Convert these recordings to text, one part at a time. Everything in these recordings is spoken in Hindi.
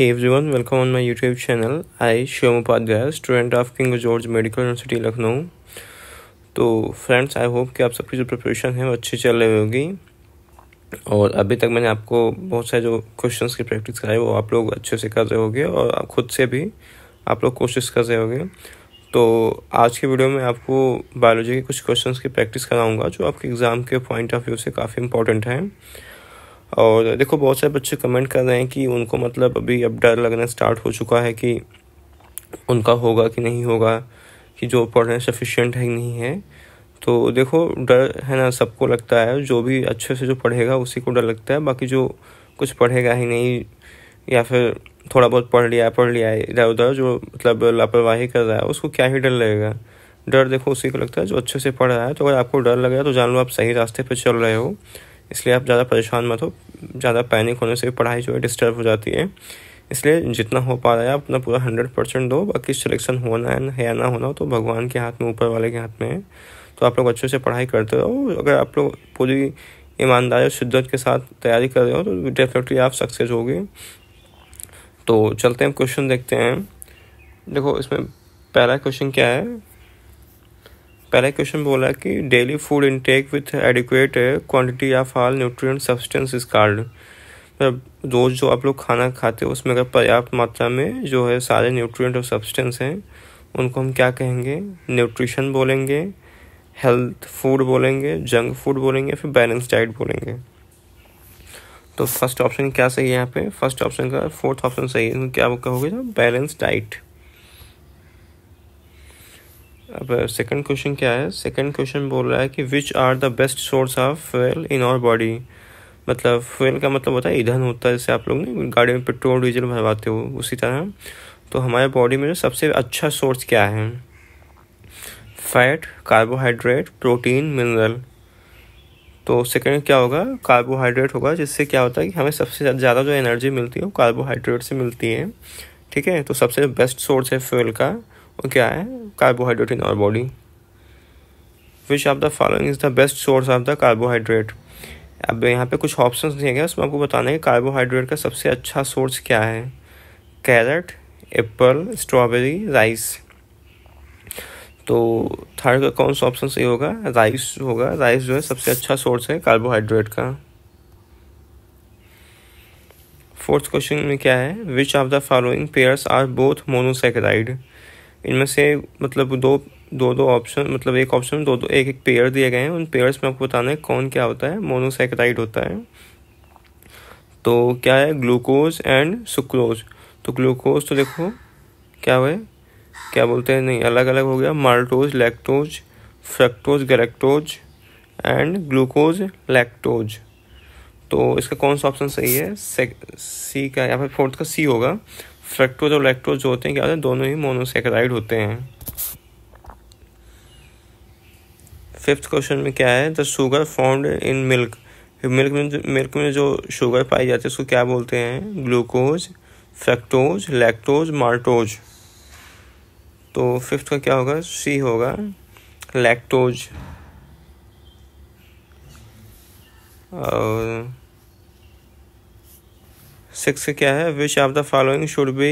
Hey everyone, welcome on my YouTube channel. I Shyam Upadhyay, student of King George Medical University Lucknow. तो फ्रेंड्स आई होप कि आप सबकी जो प्रिपरेशन है वो अच्छी चल रही होगी और अभी तक मैंने आपको बहुत सारे जो क्वेश्चंस की प्रैक्टिस कराई वो आप लोग अच्छे से कर रहे होगे और आप खुद से भी आप लोग कोशिश कर रहे होगे तो आज के वीडियो में आपको बायोलॉजी के कुछ क्वेश्चंस की प्रैक्टिस कराऊंगा जो आपके एग्ज़ाम के पॉइंट ऑफ व्यू से काफ़ी इंपॉर्टेंट हैं और देखो बहुत सारे बच्चे कमेंट कर रहे हैं कि उनको मतलब अभी अब डर लगना स्टार्ट हो चुका है कि उनका होगा कि नहीं होगा कि जो पढ़ रहे हैं सफिशेंट है कि नहीं है तो देखो डर है ना सबको लगता है जो भी अच्छे से जो पढ़ेगा उसी को डर लगता है बाकी जो कुछ पढ़ेगा ही नहीं या फिर थोड़ा बहुत पढ़ लिया पढ़ लिया है इधर उधर जो मतलब लापरवाही कर रहा है उसको क्या ही डर लगेगा डर देखो उसी को लगता है जो अच्छे से पढ़ रहा है तो अगर आपको डर लग रहा है तो जान लो आप सही रास्ते पर चल रहे हो इसलिए आप ज़्यादा परेशान मत हो ज़्यादा पैनिक होने से पढ़ाई जो है डिस्टर्ब हो जाती है इसलिए जितना हो पा रहा है आप अपना पूरा हंड्रेड परसेंट दो बाकी सिलेक्शन होना है या ना होना हो तो भगवान के हाथ में ऊपर वाले के हाथ में है तो आप लोग अच्छे से पढ़ाई करते रहो अगर आप लोग पूरी ईमानदारी और शिद्दत के साथ तैयारी कर रहे हो तो डेफिनेटली आप सक्सेस होगी तो चलते हैं क्वेश्चन देखते हैं देखो इसमें पहला क्वेश्चन क्या है पहला क्वेश्चन बोला कि daily food intake with adequate quantity of all nutrient substance is called मतलब रोज़ जो आप लोग खाना खाते हो उसमें अगर पर्याप्त मात्रा में जो है सारे न्यूट्रिएंट और सब्सटेंस हैं उनको हम क्या कहेंगे न्यूट्रिशन बोलेंगे हेल्थ फूड बोलेंगे जंक फूड बोलेंगे फिर बैलेंस डाइट बोलेंगे तो फर्स्ट ऑप्शन क्या सही है यहाँ पे फर्स्ट ऑप्शन का फोर्थ ऑप्शन सही है क्या कहोगे तो बैलेंस डाइट अब सेकंड क्वेश्चन क्या है सेकंड क्वेश्चन बोल रहा है कि which are the best source of fuel in our body मतलब फ्यूल का मतलब होता है ईंधन होता है जैसे आप लोग ने गाड़ी में पेट्रोल डीजल भरवाते हो उसी तरह तो हमारे बॉडी में सबसे अच्छा सोर्स क्या है फैट कार्बोहाइड्रेट प्रोटीन मिनरल तो सेकंड क्या होगा कार्बोहाइड्रेट होगा जिससे क्या होता है कि हमें सबसे ज़्यादा जो एनर्जी मिलती है वो कार्बोहाइड्रेट से मिलती है ठीक है तो सबसे बेस्ट सोर्स है फ्यूल का वो क्या है carbohydrate in our body which of the following is the best source of the carbohydrate अब यहाँ पे कुछ ऑप्शंस दिए गए उसमें आपको बताना है कार्बोहाइड्रेट का सबसे अच्छा सोर्स क्या है कैरेट एप्पल स्ट्रॉबेरी राइस तो थर्ड का कौन सा ऑप्शन सही होगा राइस होगा राइस जो है सबसे अच्छा सोर्स है कार्बोहाइड्रेट का फोर्थ क्वेश्चन में क्या है which of the following pairs are both monosaccharide इनमें से मतलब दो दो दो ऑप्शन मतलब एक ऑप्शन में दो दो एक एक पेयर दिए गए हैं उन पेयर्स में आपको बताना है कौन क्या होता है मोनोसेकेराइड होता है तो क्या है ग्लूकोज एंड सुक्रोज तो ग्लूकोज तो देखो क्या हुआ है क्या बोलते हैं नहीं अलग अलग हो गया maltose lactose fructose galactose and glucose lactose तो इसका कौन सा ऑप्शन सही है सी का या फिर फोर्थ का सी होगा फ्रैक्टोज और लैक्टोज जो होते हैं क्या होते हैं दोनों ही मोनोसेक्राइड होते हैं फिफ्थ क्वेश्चन में क्या है the sugar found in milk milk में मिल्क में जो शुगर पाई जाती है उसको क्या बोलते हैं ग्लूकोज फ्रैक्टोज लैक्टोज माल्टोज तो फिफ्थ का क्या होगा सी होगा लैक्टोज और सिक्स क्या है which of the following should be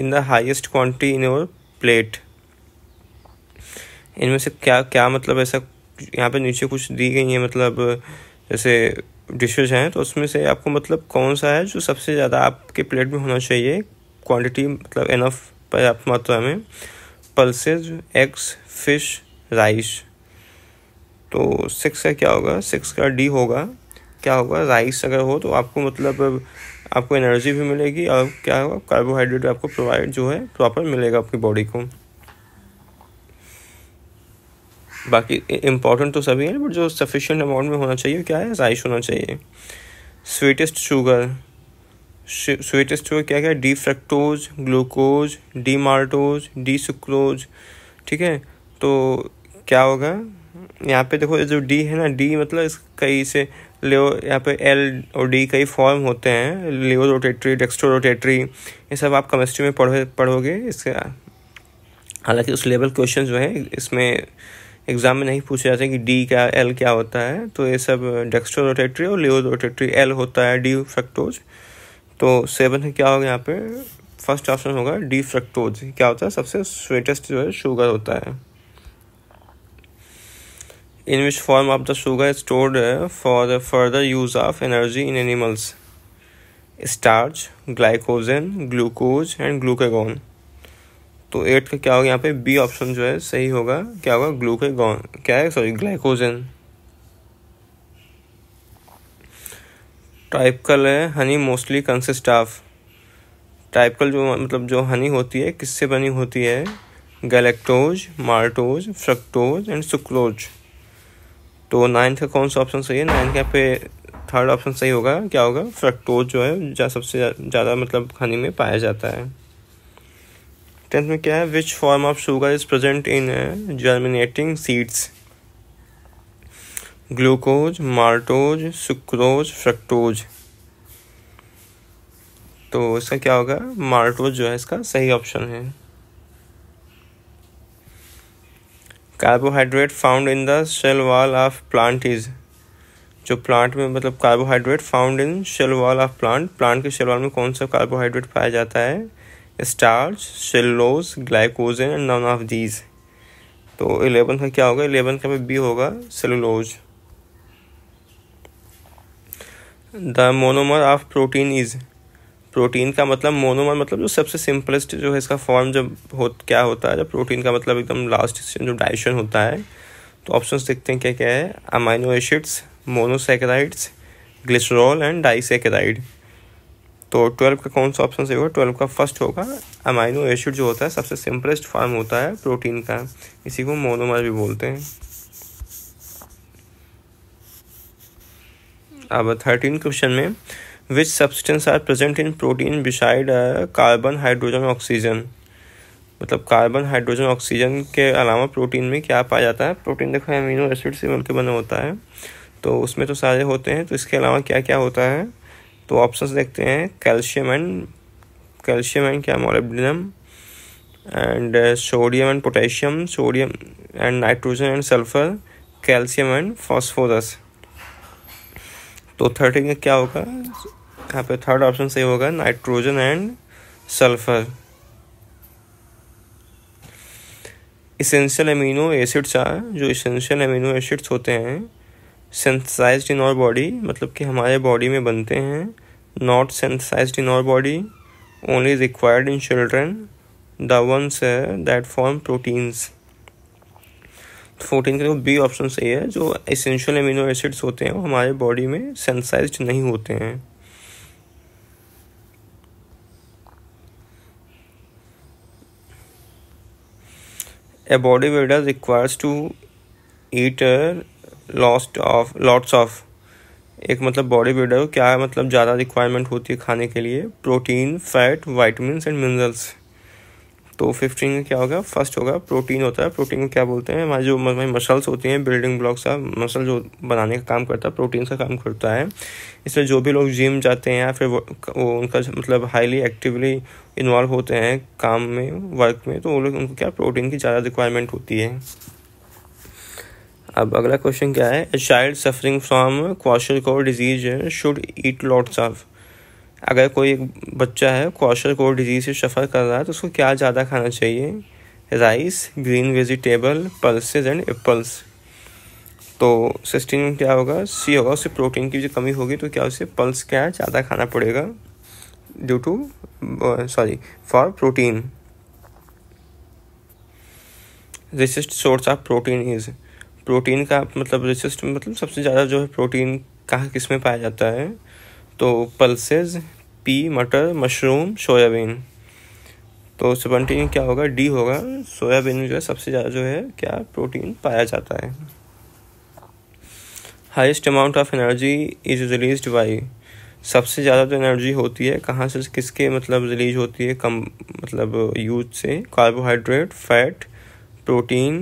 in the highest quantity in your plate इनमें से क्या क्या मतलब ऐसा यहाँ पे नीचे कुछ दी गई है मतलब जैसे डिशेज हैं तो उसमें से आपको मतलब कौन सा है जो सबसे ज़्यादा आपके प्लेट में होना चाहिए क्वांटिटी मतलब एनफ पर्याप्त मात्रा में पल्सेज एग्स फिश राइस तो सिक्स का क्या होगा सिक्स का डी होगा क्या होगा राइस अगर हो तो आपको मतलब आपको एनर्जी भी मिलेगी और क्या होगा कार्बोहाइड्रेट आपको प्रोवाइड जो है प्रॉपर मिलेगा आपकी बॉडी को बाकी इम्पॉर्टेंट तो सभी हैं बट जो सफिशेंट अमाउंट में होना चाहिए क्या है राइस होना चाहिए स्वीटेस्ट शुगर स्वीटेस्ट स्टोर क्या क्या D fructose glucose D maltose D sucrose ठीक है तो क्या होगा यहाँ पे देखो जो डी है ना डी मतलब इस कई से लेओ यहाँ पे एल और डी कई फॉर्म होते हैं लेओ रोटेटरी डेक्स्ट्रो रोटेटरी ये सब आप केमिस्ट्री में पढ़ो पढ़ोगे इसके हालांकि उस लेवल क्वेश्चन जो है इसमें एग्ज़ाम में नहीं पूछे जाते कि डी क्या एल क्या होता है तो ये सब डेक्स्ट्रो रोटेटरी और लेओ रोटेटरी एल होता है डी फैक्टोज तो सेवन है क्या होगा यहाँ पे फर्स्ट ऑप्शन होगा डी फ्रक्टोज क्या होता है सबसे स्वीटेस्ट जो है शुगर होता है in which form of the sugar stored for further use of energy in animals starch glycogen glucose and glucagon तो एट का क्या होगा यहाँ पे बी ऑप्शन जो है सही होगा क्या होगा ग्लूकेगॉन क्या है सॉरी ग्लाइकोजन टाइपकल है honey mostly consist of typical जो मतलब जो हनी होती है किससे बनी होती है galactose maltose fructose and sucrose तो नाइन्थ का कौन सा ऑप्शन सही है नाइन्थ का पे थर्ड ऑप्शन सही होगा क्या होगा फ्रक्टोज जो है जा सबसे ज़्यादा मतलब हनी में पाया जाता है टेंथ में क्या है which form of sugar is present in germinating seeds glucose maltose sucrose fructose तो इसका क्या होगा माल्टोज जो है इसका सही ऑप्शन है carbohydrate found in the cell wall of plant is जो प्लांट में मतलब carbohydrate found in cell wall of plant plant के शेल वॉल में कौन सा कार्बोहाइड्रेट पाया जाता है starch cellulose glycogen and none of these तो एलेवन का क्या होगा एलेवन का बी होगा cellulose the monomer of protein is protein का मतलब मोनोमर मतलब जो सबसे सिंपलेस्ट जो है इसका फॉर्म जब हो क्या होता है जब प्रोटीन का मतलब एकदम लास्ट जो डाइशन होता है तो ऑप्शन देखते हैं क्या क्या है amino acids monosaccharides glycerol and disaccharide तो ट्वेल्व का कौन सा ऑप्शन सही होगा ट्वेल्व का फर्स्ट होगा अमाइनो एसिड जो होता है सबसे सिंपलेस्ट फॉर्म होता है प्रोटीन का इसी को मोनोमर भी बोलते हैं अब थर्टीन क्वेश्चन में which substance are present in protein beside carbon hydrogen oxygen मतलब कार्बन हाइड्रोजन ऑक्सीजन के अलावा प्रोटीन में क्या पाया जाता है प्रोटीन देखो अमीनो एसिड से मिलकर बना होता है तो उसमें तो सारे होते हैं तो इसके अलावा क्या क्या होता है तो ऑप्शंस देखते हैं कैल्शियम एंड कैल्शियम एंड क्या molybdenum and sodium and potassium sodium and nitrogen and sulphur calcium and phosphorus तो थर्टी में क्या होगा यहाँ पे थर्ड ऑप्शन सही होगा nitrogen and sulphur essential amino acids आ जो इसेंशियल अमीनो एसिड्स होते हैं सेंसाइज इन और बॉडी मतलब कि हमारे बॉडी में बनते हैं not synthesize in our body only required in children the ones that form proteins fourteen के बी ऑप्शन सही है जो एसेंशियल एमिनो एसिड्स होते हैं वो हमारे बॉडी में सेंसाइज नहीं होते हैं a body requires requires to eat लॉस्ट ऑफ लॉट्स ऑफ एक मतलब बॉडी बिल्डर क्या क्या मतलब ज़्यादा रिक्वायरमेंट होती है खाने के लिए protein fat vitamin and minerals तो फिफ्टीन में क्या होगा फर्स्ट होगा प्रोटीन होता है प्रोटीन को क्या बोलते हैं हमारे जो हमारी मसल्स होती हैं बिल्डिंग ब्लॉक्स का मसल जो बनाने का काम करता है प्रोटीन का काम करता है इसमें जो भी लोग जिम जाते हैं या फिर वो, उनका मतलब हाईली एक्टिवली इन्वॉल्व होते हैं काम में वर्क में तो वो लोग उनको क्या प्रोटीन की ज़्यादा रिक्वायरमेंट होती है अब अगला क्वेश्चन क्या है child suffering from kwashiorkor disease should eat lots of अगर कोई एक बच्चा है क्वाशर कोर डिजीज़ से सफ़र कर रहा है तो उसको क्या ज़्यादा खाना चाहिए rice green vegetable pulses and apples तो सिस्टीन क्या होगा सी होगा उससे प्रोटीन की जो कमी होगी तो क्या उसे पल्स क्या ज़्यादा खाना पड़ेगा due to sorry for protein richest source of protein is protein का मतलब रिसिस्ट मतलब सबसे ज़्यादा जो है प्रोटीन कहाँ किस में पाया जाता है तो पल्सेज पी मटर मशरूम सोयाबीन तो सेवनटीन क्या होगा डी होगा सोयाबीन में जो है सबसे ज़्यादा जो है क्या प्रोटीन पाया जाता है highest amount of energy is release by सबसे ज़्यादा तो एनर्जी होती है कहाँ से किसके मतलब रिलीज होती है कम मतलब यूज से carbohydrate fat protein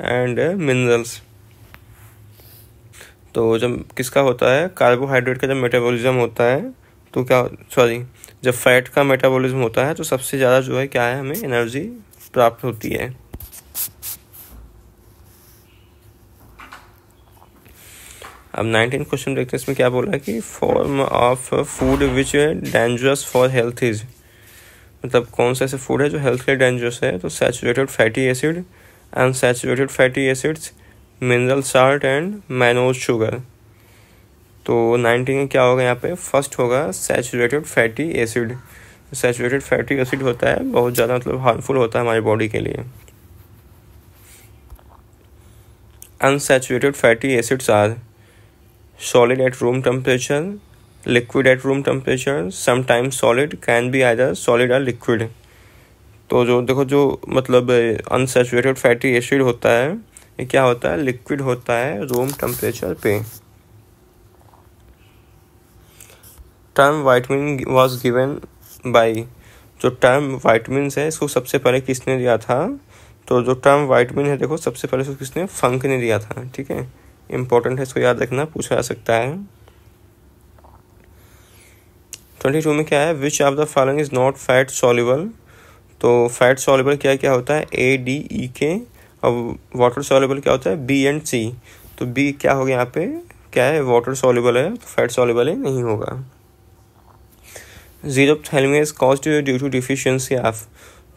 and minerals तो जब किसका होता है कार्बोहाइड्रेट का जब मेटाबॉलिज्म होता है तो क्या सॉरी जब फैट का मेटाबॉलिज्म होता है तो सबसे ज़्यादा जो है क्या है हमें एनर्जी प्राप्त होती है अब नाइनटीन क्वेश्चन देखते हैं इसमें क्या बोला है कि form of food which dangerous for health is मतलब कौन सा ऐसे फूड है जो हेल्थ के लिए डेंजरस है तो saturated fatty acid unsaturated fatty acids mineral salt and mannose sugar तो नाइनटीन में क्या होगा यहाँ पे फर्स्ट होगा saturated fatty acid saturated fatty acid होता है बहुत ज़्यादा मतलब हार्मफुल होता है हमारी बॉडी के लिए unsaturated fatty acids are solid at room temperature liquid at room temperature sometimes solid can be I solid or liquid तो जो देखो जो मतलब अनसेचुरेटेड फैटी एसिड होता है में क्या होता है लिक्विड होता है रूम टेम्परेचर पे term vitamin was given by जो टर्म वाइटमिन है इसको सबसे पहले किसने दिया था तो जो टर्म वाइटमिन है देखो सबसे पहले इसको किसने फंक ने दिया था ठीक है इंपॉर्टेंट है इसको याद रखना पूछा जा सकता है ट्वेंटी टू में क्या है which of the following is not fat soluble तो फैट सॉल्यूबल क्या क्या होता है ए डी ई के अब वाटर सॉलेबल क्या होता है बी एंड सी तो बी क्या हो गया यहाँ पे क्या है वाटर सॉलेबल है तो फैट सॉलेबल है नहीं होगा xerophthalmia is cause due to deficiency of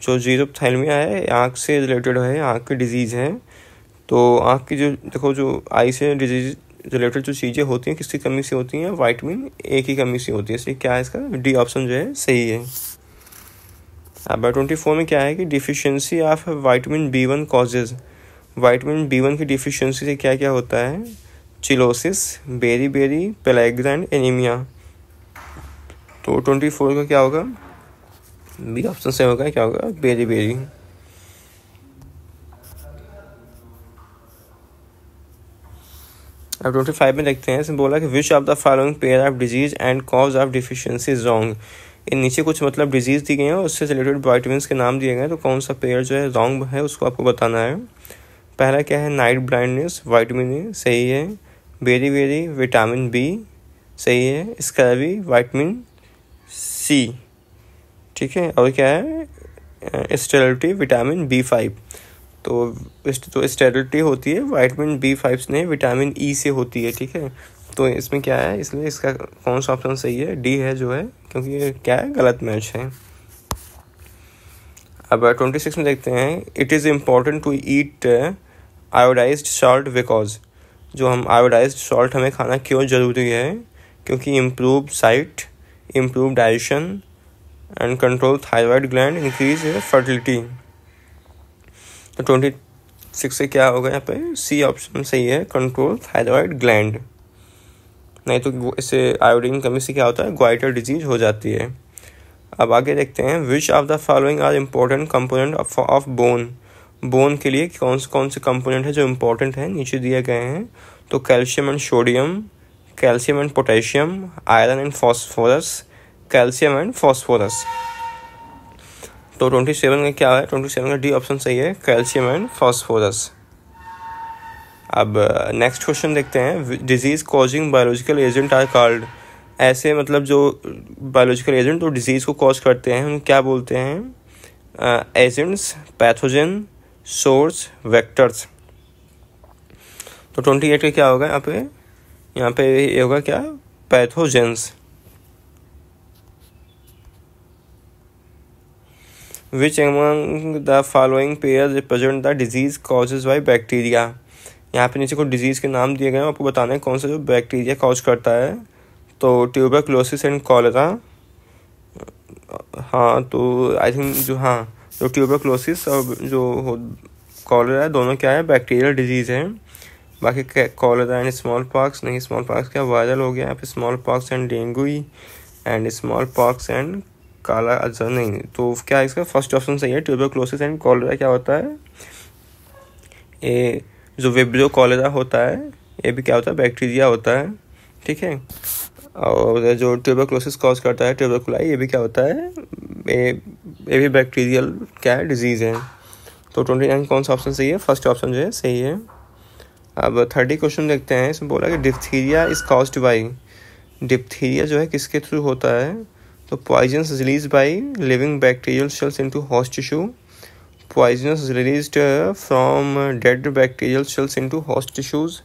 जो जीरोपथैलमिया है आँख से रिलेटेड है आँख की डिजीज़ है तो आँख की जो देखो जो आई से डिजीज रिलेटेड जो चीज़ें होती हैं किसकी कमी से होती हैं वाइटमिन ए की कमी से होती है इसलिए क्या है इसका डी ऑप्शन जो है सही है नंबर ट्वेंटी फोर में क्या है कि deficiency of vitamin B one causes vitamin B one की डिफिशिएंसी से क्या क्या होता है cheilosis beri beri pellagra and anaemia तो ट्वेंटी फोर का क्या होगा बी ऑप्शन से होगा क्या होगा बेरी बेरी अब ट्वेंटी फाइव में देखते हैं इसमें बोला कि which of the following pair of disease and cause of deficiency wrong इन नीचे कुछ मतलब डिजीज़ दी गई है और उससे रिलेटेड वाइटमिन के नाम दिए गए तो कौन सा पेयर जो है रॉन्ग है उसको आपको बताना है पहला क्या है नाइट ब्राइंडनेस वाइटमिन ए सही है बेरी बेरी विटामिन बी सही है भी वाइटमिन सी ठीक है और क्या है स्टेरिलिटी विटामिन बी फाइव तो तो स्टेरिलिटी होती है वाइटमिन बी फाइव से नहीं विटामिन ई e से होती है ठीक है तो इसमें क्या है इसलिए इसका कौन सा ऑप्शन सही है डी है जो है क्योंकि ये क्या है गलत मैच है अब ट्वेंटी uh, सिक्स में देखते हैं it is important to eat iodize salt because जो हम आयोडाइज सॉल्ट हमें खाना क्यों ज़रूरी है क्योंकि improve sight improve digestion and control thyroid gland increase fertility तो ट्वेंटी सिक्स से क्या होगा यहाँ पे सी ऑप्शन सही है कंट्रोल थायराइड ग्लैंड नहीं तो इससे आयोडीन कमी से क्या होता है ग्वाइटर डिजीज हो जाती है अब आगे देखते हैं which of the following are important component of bone bone के लिए कौन से कौन से कंपोनेंट है जो इम्पोर्टेंट हैं नीचे दिए गए हैं तो calcium and sodium calcium and potassium iron and phosphorus calcium and phosphorus तो ट्वेंटी सेवन का क्या है ट्वेंटी सेवन का डी ऑप्शन सही है कैल्शियम एंड फॉस्फोरस अब नेक्स्ट uh, क्वेश्चन देखते हैं disease causing biological agent are called ऐसे मतलब जो बायोलॉजिकल एजेंट जो डिजीज़ को कॉज करते हैं उन क्या बोलते हैं एजेंट्स पैथोजन सोर्स वेक्टर्स तो ट्वेंटी एट का क्या होगा यहाँ पे यहाँ पे ये होगा क्या pathogens which among the following pair represent the disease causes by bacteria यहाँ पे नीचे कुछ डिजीज़ के नाम दिए गए हैं आपको बताना है कौन सा जो बैक्टीरिया कॉज करता है तो ट्यूबरक्लोसिस एंड कॉलरा हाँ तो आई थिंक जो हाँ जो तो ट्यूबरक्लोसिस और जो कॉलरा दोनों क्या है बैक्टीरियल डिजीज़ है बाकी कॉलरा एंड स्मॉल पॉक्स नहीं स्मॉल पॉक्स क्या वायरल हो गया यहाँ पे small pox and dengue and small pox and kala azar नहीं तो क्या इसका फर्स्ट ऑप्शन सही है ट्यूबरक्लोसिस एंड कॉलरा क्या होता है ए जो वेब्रियो कॉलेरा होता है ये भी क्या होता है बैक्टीरिया होता है ठीक है और जो ट्यूबरकुलोसिस कॉज करता है ट्यूबरकुलाई ये भी क्या होता है ये ये भी बैक्टीरियल क्या है डिजीज़ है तो ट्वेंटी नाइन कौन सा ऑप्शन सही है फर्स्ट ऑप्शन जो है सही है अब थर्टी क्वेश्चन देखते हैं इसमें बोला कि diphtheria is caused by diphtheria जो है किसके थ्रू होता है तो poison release by living bacterial cells into host tissue poisons released from dead bacterial cells into host tissues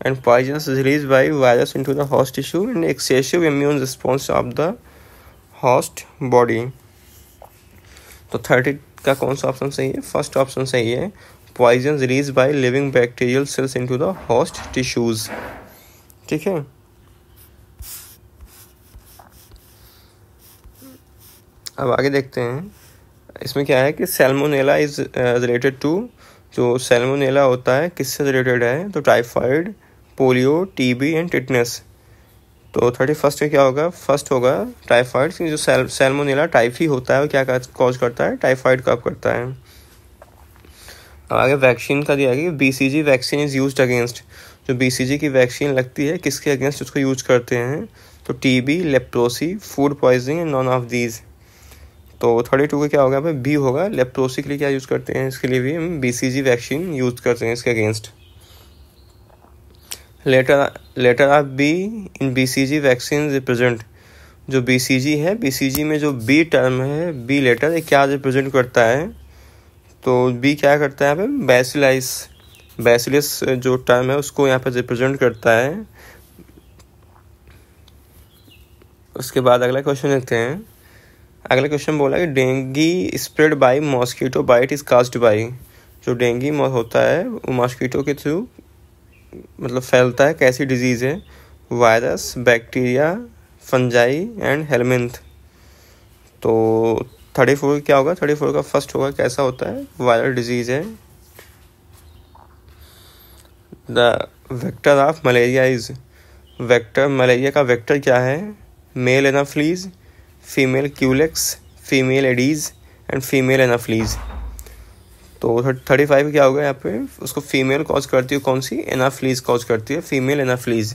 and poisons released by virus into the host tissue and excessive immune response of the host body तो थर्टी का कौन सा ऑप्शन सही है फर्स्ट ऑप्शन सही है poison release by living bacterial cells into the host tissues ठीक है अब आगे देखते हैं इसमें क्या है कि सेलमोनेला इज़ रिलेटेड टू जो सेलमोनेला होता है किससे रिलेटेड है तो typhoid polio TB and tetanus तो थर्टी फर्स्ट में क्या होगा फर्स्ट होगा टाइफाइड जो सेल सेलमोनेला टाइफी होता है वो क्या कॉज करता है टाइफाइड कब करता है आगे वैक्सीन का दिया गया B C G vaccine is use against जो बी सी जी की वैक्सीन लगती है किसके अगेंस्ट उसको यूज करते हैं तो T B leprosy food poisoning and none of these तो थर्टी टू का क्या होगा भाई बी होगा लेप्रोसी के लिए क्या यूज़ करते हैं इसके लिए भी हम B C G vaccine use करते हैं इसके against letter letter of B in B C G vaccine represent जो बी सी जी है बी सी जी में जो बी टर्म है बी लेटर ये क्या रिप्रेजेंट करता है तो बी क्या करता है भाई बैसिलाइस बैसिलस जो टर्म है उसको यहाँ पर रिप्रेजेंट करता है उसके बाद अगला क्वेश्चन देखते हैं अगला क्वेश्चन बोला कि dengue spread by mosquito bite is caused by जो डेंगी होता है वो मॉस्कीटो के थ्रू मतलब फैलता है कैसी डिजीज़ है virus bacteria fungi and helminth तो थर्टी फोर क्या होगा थर्टी फोर का फर्स्ट होगा कैसा होता है वायरल डिजीज़ है the vector of malaria is vector malaria का वेक्टर क्या है male anopheles female culex female aedes and female anopheles तो थर्टी फाइव क्या होगा यहाँ पे उसको फीमेल कॉज करती है कौन सी एनाफ्लीज कॉज करती है फीमेल एनाफ्लीज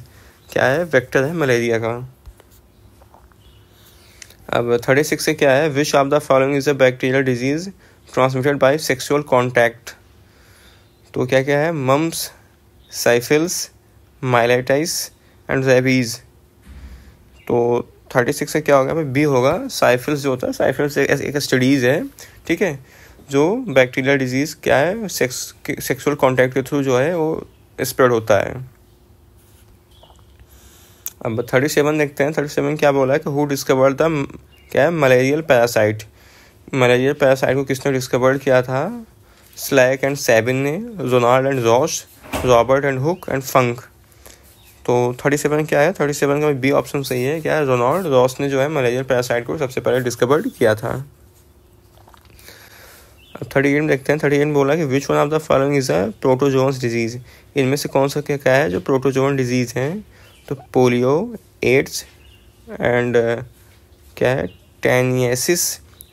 क्या है वेक्टर है मलेरिया का अब थर्टी सिक्स से क्या है which of the following is a bacterial disease transmitted by sexual contact तो क्या क्या है mumps syphilis myelitis and rabies तो थर्टी सिक्स का क्या होगा भाई बी होगा साइफिल्स जो होता है साइफिल्स एक, एक स्टडीज़ है ठीक है जो बैक्टीरिया डिजीज़ क्या है सेक्स सेक्सुअल कॉन्टैक्ट के थ्रू जो है वो स्प्रेड होता है अब थर्टी सेवन देखते हैं थर्टी सेवन क्या बोला है कि हु डिस्कवर था क्या है मलेरियल पैरासाइट मलेरियल पैरासाइट को किसने डिस्कवर्ड किया था स्लैक एंड सेबिन ने Jonald and Josh Robert and Hooke and Funk तो थर्टी सेवन क्या है थर्टी सेवन का बी ऑप्शन सही है क्या है रोनाल्ड रॉस ने जो है मलेरियल पैरासाइट को सबसे पहले डिस्कवर्ड किया था अब थर्टी एट में देखते हैं थर्टी एट में बोला कि which one of the following is a protozoans disease इनमें से कौन सा क्या क्या है जो प्रोटोजोन डिजीज़ हैं तो पोलियो एड्स एंड क्या है टेनियसिस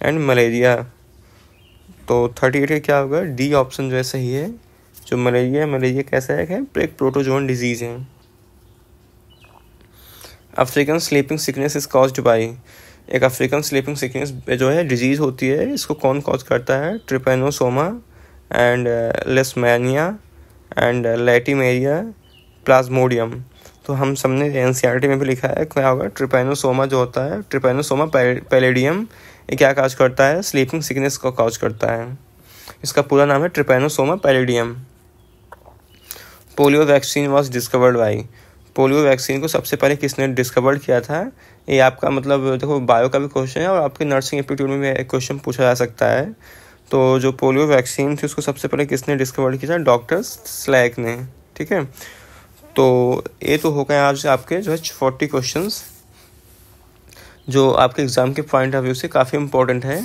एंड मलेरिया तो थर्टी एट का क्या होगा डी ऑप्शन जो है सही है जो मलेरिया मलेरिया कैसा है क्या प्रोटोजोन डिजीज़ है African sleeping sickness is cause by एक अफ्रीकन स्लीपिंग सिकनेस जो है डिजीज़ होती है इसको कौन कॉज करता है trypanosoma and leishmania and latimeria plasmodium तो हम सबने एन e में भी लिखा है क्या होगा ट्रिपेनोसोमा जो होता है ट्रिपेनोसोमा पेलेडियम ये क्या काज करता है स्लीपिंग सिकनेस को काज करता है इसका पूरा नाम है trypanosoma palladium polio vaccine was discovered by polio vaccine को सबसे पहले किसने डिस्कवर किया था ये आपका मतलब देखो बायो का भी क्वेश्चन है और आपके नर्सिंग इंस्टीट्यूट में भी एक क्वेश्चन पूछा जा सकता है तो जो पोलियो वैक्सीन थी उसको सबसे पहले किसने डिस्कवर किया था डॉक्टर स्लैक ने ठीक है तो ये तो हो गए आज आपके जो है फोर्टी क्वेश्चन जो आपके एग्ज़ाम के पॉइंट ऑफ व्यू से काफ़ी इंपॉर्टेंट है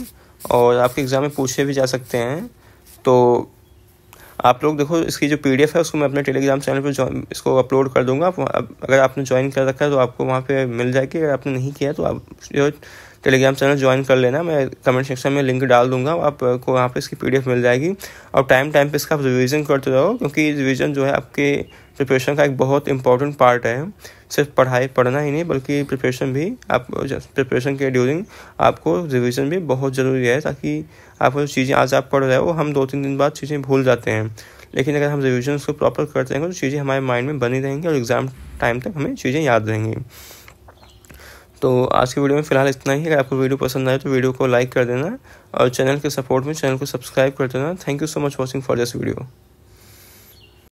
और आपके एग्ज़ाम में पूछे भी जा सकते हैं तो आप लोग देखो इसकी जो पी है उसको मैं अपने टेलीग्राम चैनल पर इसको अपलोड कर दूंगा आप अगर आपने ज्वाइन कर रखा है तो आपको वहाँ पर मिल जाएगी अगर आपने नहीं किया तो आप जो टेलीग्राम चैनल ज्वाइन कर लेना मैं कमेंट सेक्शन में लिंक डाल दूंगा आपको वहाँ पर इसकी पी मिल जाएगी और टाइम टाइम पर इसका आप रिविज़न करते रहो क्योंकि रिविज़न जो है आपके प्रिपरेशन का एक बहुत इंपॉर्टेंट पार्ट है सिर्फ पढ़ाई पढ़ना ही नहीं बल्कि प्रिपरेशन भी आप प्रिपरेशन के ड्यूरिंग आपको रिविज़न भी बहुत ज़रूरी है ताकि आपको जो चीज़ें आज आप पढ़ रहे हो हम दो तीन दिन बाद चीज़ें भूल जाते हैं लेकिन अगर हम रिविजन उसको प्रॉपर करते रहेंगे तो चीज़ें हमारे माइंड में बनी रहेंगी और एग्ज़ाम टाइम तक हमें चीज़ें याद रहेंगी तो आज की वीडियो में फ़िलहाल इतना ही अगर आपको वीडियो पसंद आए तो वीडियो को लाइक कर देना और चैनल के सपोर्ट में चैनल को सब्सक्राइब कर देना thank you so much watching for this video